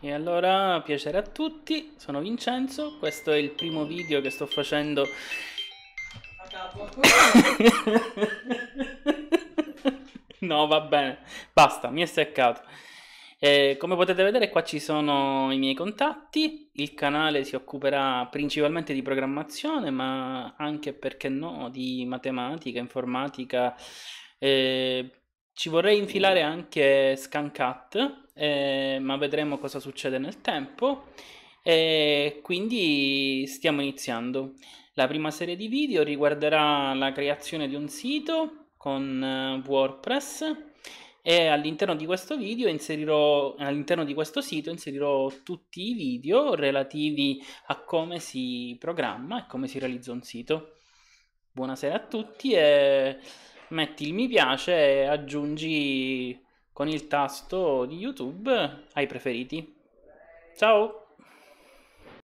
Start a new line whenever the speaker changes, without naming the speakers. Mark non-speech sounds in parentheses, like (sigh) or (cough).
E allora, piacere a tutti, sono Vincenzo, questo è il primo video che sto facendo... (laughs) no, va bene, basta, mi è seccato. Eh, come potete vedere qua ci sono i miei contatti, il canale si occuperà principalmente di programmazione ma anche perché no di matematica, informatica, eh, ci vorrei infilare anche Scancat eh, ma vedremo cosa succede nel tempo e quindi stiamo iniziando. La prima serie di video riguarderà la creazione di un sito con eh, WordPress e all'interno di questo video inserirò all'interno di questo sito inserirò tutti i video relativi a come si programma e come si realizza un sito. Buonasera a tutti e metti il mi piace e aggiungi con il tasto di YouTube ai preferiti. Ciao!